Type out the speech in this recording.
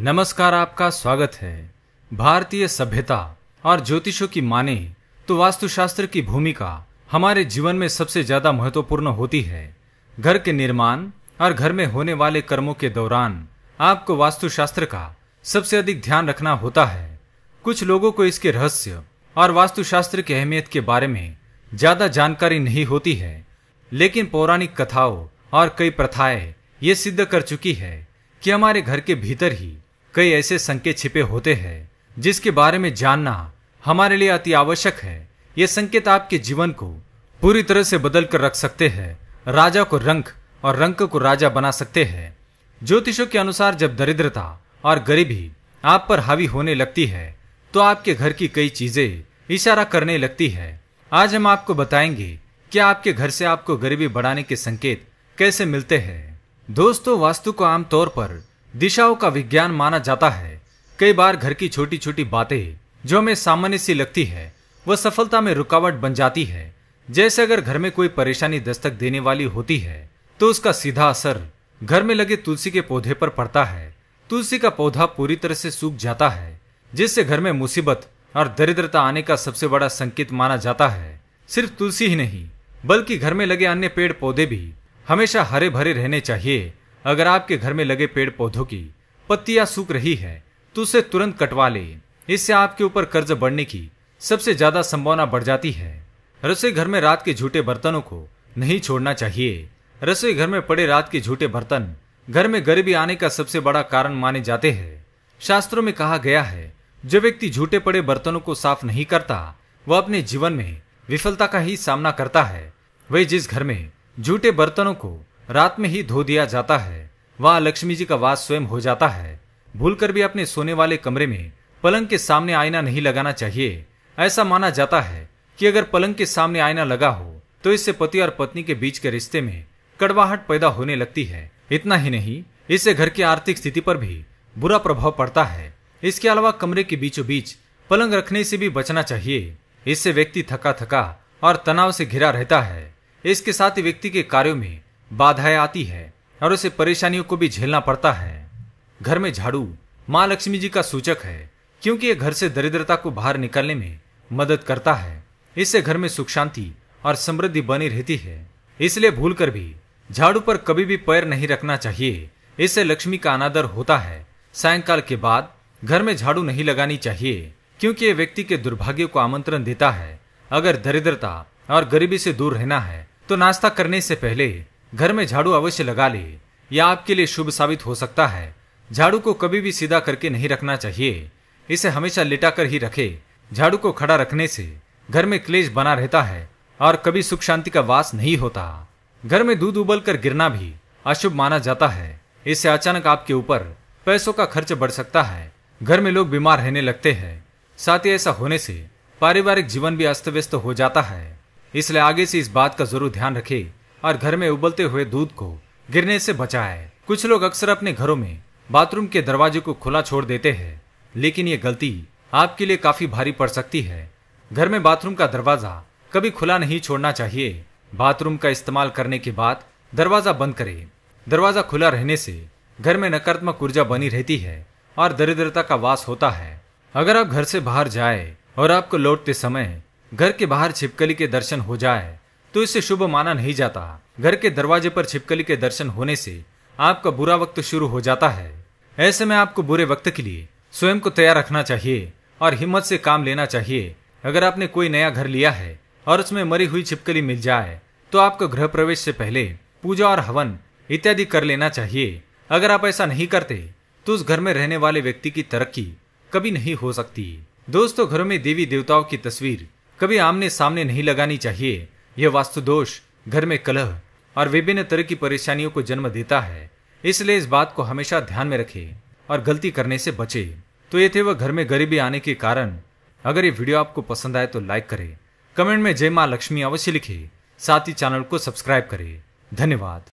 नमस्कार आपका स्वागत है भारतीय सभ्यता और ज्योतिषों की माने तो वास्तुशास्त्र की भूमिका हमारे जीवन में सबसे ज्यादा महत्वपूर्ण होती है घर के निर्माण और घर में होने वाले कर्मों के दौरान आपको वास्तुशास्त्र का सबसे अधिक ध्यान रखना होता है कुछ लोगों को इसके रहस्य और वास्तुशास्त्र की अहमियत के बारे में ज्यादा जानकारी नहीं होती है लेकिन पौराणिक कथाओं और कई प्रथाएं ये सिद्ध कर चुकी है कि हमारे घर के भीतर ही कई ऐसे संकेत छिपे होते हैं जिसके बारे में जानना हमारे लिए अति आवश्यक है ये संकेत आपके जीवन को पूरी तरह से बदल कर रख सकते हैं राजा को रंक और रंक को राजा बना सकते हैं ज्योतिषों के अनुसार जब दरिद्रता और गरीबी आप पर हावी होने लगती है तो आपके घर की कई चीजें इशारा करने लगती है आज हम आपको बताएंगे कि आपके घर से आपको गरीबी बढ़ाने के संकेत कैसे मिलते हैं दोस्तों वास्तु को आमतौर पर दिशाओं का विज्ञान माना जाता है कई बार घर की छोटी छोटी बातें जो हमें सामान्य सी लगती है वह सफलता में रुकावट बन जाती है जैसे अगर घर में कोई परेशानी दस्तक देने वाली होती है तो उसका सीधा असर घर में लगे तुलसी के पौधे पर पड़ता है तुलसी का पौधा पूरी तरह से सूख जाता है जिससे घर में मुसीबत और दरिद्रता आने का सबसे बड़ा संकेत माना जाता है सिर्फ तुलसी ही नहीं बल्कि घर में लगे अन्य पेड़ पौधे भी हमेशा हरे भरे रहने चाहिए अगर आपके घर में लगे पेड़ पौधों की पत्तियां सूख रही है तो उसे तुरंत कटवा ले इससे आपके ऊपर कर्ज बढ़ने की सबसे ज्यादा संभावना बढ़ जाती है रसोई घर में रात के झूठे बर्तनों को नहीं छोड़ना चाहिए रसोई घर में पड़े रात के झूठे बर्तन घर में गरीबी आने का सबसे बड़ा कारण माने जाते हैं शास्त्रों में कहा गया है जो व्यक्ति झूठे पड़े बर्तनों को साफ नहीं करता वह अपने जीवन में विफलता का ही सामना करता है वही जिस घर में झूठे बर्तनों को रात में ही धो दिया जाता है वहां लक्ष्मी जी का वास स्वयं हो जाता है भूलकर भी अपने सोने वाले कमरे में पलंग के सामने आईना नहीं लगाना चाहिए ऐसा माना जाता है कि अगर पलंग के सामने आईना लगा हो तो इससे पति और पत्नी के बीच के रिश्ते में कड़वाहट पैदा होने लगती है इतना ही नहीं इससे घर की आर्थिक स्थिति पर भी बुरा प्रभाव पड़ता है इसके अलावा कमरे के बीचों बीच पलंग रखने से भी बचना चाहिए इससे व्यक्ति थका थका और तनाव से घिरा रहता है इसके साथ ही व्यक्ति के कार्यों में बाधाएं आती है और उसे परेशानियों को भी झेलना पड़ता है घर में झाड़ू माँ लक्ष्मी जी का सूचक है क्योंकि ये घर से दरिद्रता को बाहर निकालने में मदद करता है इससे घर में सुख शांति और समृद्धि बनी रहती है इसलिए भूल कर भी झाड़ू पर कभी भी पैर नहीं रखना चाहिए इससे लक्ष्मी का अनादर होता है सायंकाल के बाद घर में झाड़ू नहीं लगानी चाहिए क्योंकि ये व्यक्ति के दुर्भाग्य को आमंत्रण देता है अगर दरिद्रता और गरीबी से दूर रहना है तो नाश्ता करने से पहले घर में झाड़ू अवश्य लगा ले यह आपके लिए शुभ साबित हो सकता है झाड़ू को कभी भी सीधा करके नहीं रखना चाहिए इसे हमेशा लिटाकर ही रखे झाड़ू को खड़ा रखने से घर में क्लेश बना रहता है और कभी सुख शांति का वास नहीं होता घर में दूध उबल कर गिरना भी अशुभ माना जाता है इससे अचानक आपके ऊपर पैसों का खर्च बढ़ सकता है घर में लोग बीमार रहने लगते हैं साथ ही ऐसा होने से पारिवारिक जीवन भी अस्त व्यस्त हो जाता है इसलिए आगे से इस बात का जरूर ध्यान रखें और घर में उबलते हुए दूध को गिरने से बचा है कुछ लोग अक्सर अपने घरों में बाथरूम के दरवाजे को खुला छोड़ देते हैं लेकिन ये गलती आपके लिए काफी भारी पड़ सकती है घर में बाथरूम का दरवाजा कभी खुला नहीं छोड़ना चाहिए बाथरूम का इस्तेमाल करने के बाद दरवाजा बंद करें दरवाजा खुला रहने से घर में नकारात्मक ऊर्जा बनी रहती है और दरिद्रता का वास होता है अगर आप घर से बाहर जाए और आपको लौटते समय घर के बाहर छिपकली के दर्शन हो जाए तो इसे शुभ माना नहीं जाता घर के दरवाजे पर छिपकली के दर्शन होने से आपका बुरा वक्त शुरू हो जाता है ऐसे में आपको बुरे वक्त के लिए स्वयं को तैयार रखना चाहिए और हिम्मत से काम लेना चाहिए अगर आपने कोई नया घर लिया है और उसमें मरी हुई छिपकली मिल जाए तो आपको गृह प्रवेश से पहले पूजा और हवन इत्यादि कर लेना चाहिए अगर आप ऐसा नहीं करते तो उस घर में रहने वाले व्यक्ति की तरक्की कभी नहीं हो सकती दोस्तों घरों में देवी देवताओं की तस्वीर कभी आमने सामने नहीं लगानी चाहिए यह वास्तुदोष घर में कलह और विभिन्न तरह की परेशानियों को जन्म देता है इसलिए इस बात को हमेशा ध्यान में रखें और गलती करने से बचे तो ये थे वह घर में गरीबी आने के कारण अगर ये वीडियो आपको पसंद आए तो लाइक करें कमेंट में जय माँ लक्ष्मी अवश्य लिखे साथ ही चैनल को सब्सक्राइब करें धन्यवाद